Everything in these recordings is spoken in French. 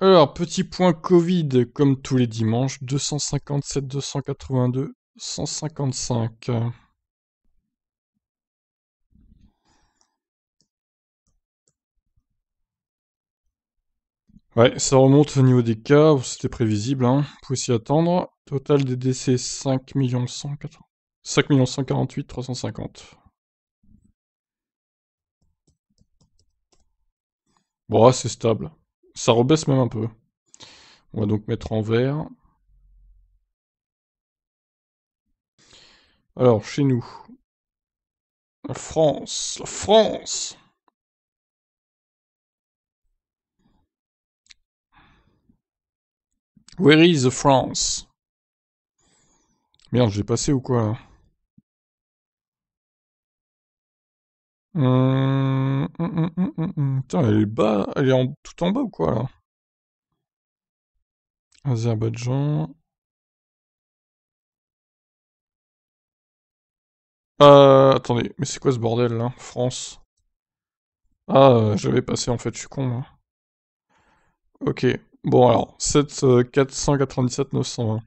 Alors, petit point Covid, comme tous les dimanches, 257 282 155. Ouais, ça remonte au niveau des cas, c'était prévisible, hein. pouvez s'y attendre. Total des décès 5 148 350. Bon, c'est stable. Ça rebaisse même un peu. On va donc mettre en vert. Alors, chez nous. La France, la France Where is the France Merde, j'ai passé ou quoi Putain, elle est bas, elle est en, tout en bas ou quoi là Azerbaïdjan. Euh, attendez, mais c'est quoi ce bordel là France. Ah, je euh, j'avais passé en fait, je suis con là. Ok, bon alors, 7, 497 920.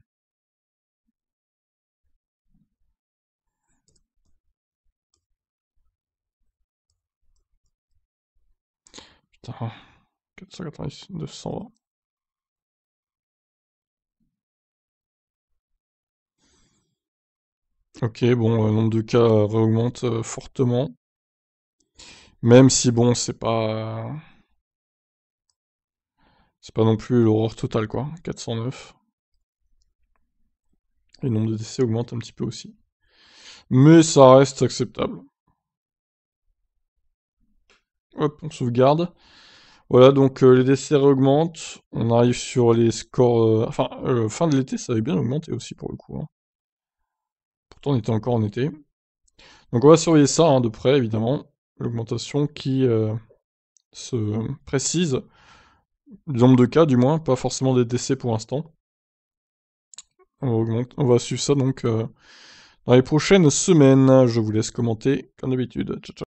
Ok, bon, le nombre de cas augmente euh, fortement. Même si, bon, c'est pas... C'est pas non plus l'horreur totale, quoi. 409. Et le nombre de décès augmente un petit peu aussi. Mais ça reste acceptable. Hop, on sauvegarde. Voilà, donc euh, les décès augmentent. On arrive sur les scores. Euh, enfin, euh, fin de l'été, ça avait bien augmenté aussi pour le coup. Hein. Pourtant, on était encore en été. Donc, on va surveiller ça hein, de près, évidemment. L'augmentation qui se précise. Le nombre de cas, du moins, pas forcément des décès pour l'instant. On, on, va suivre ça donc dans les prochaines semaines. Je vous laisse commenter, comme d'habitude. Ciao, ciao.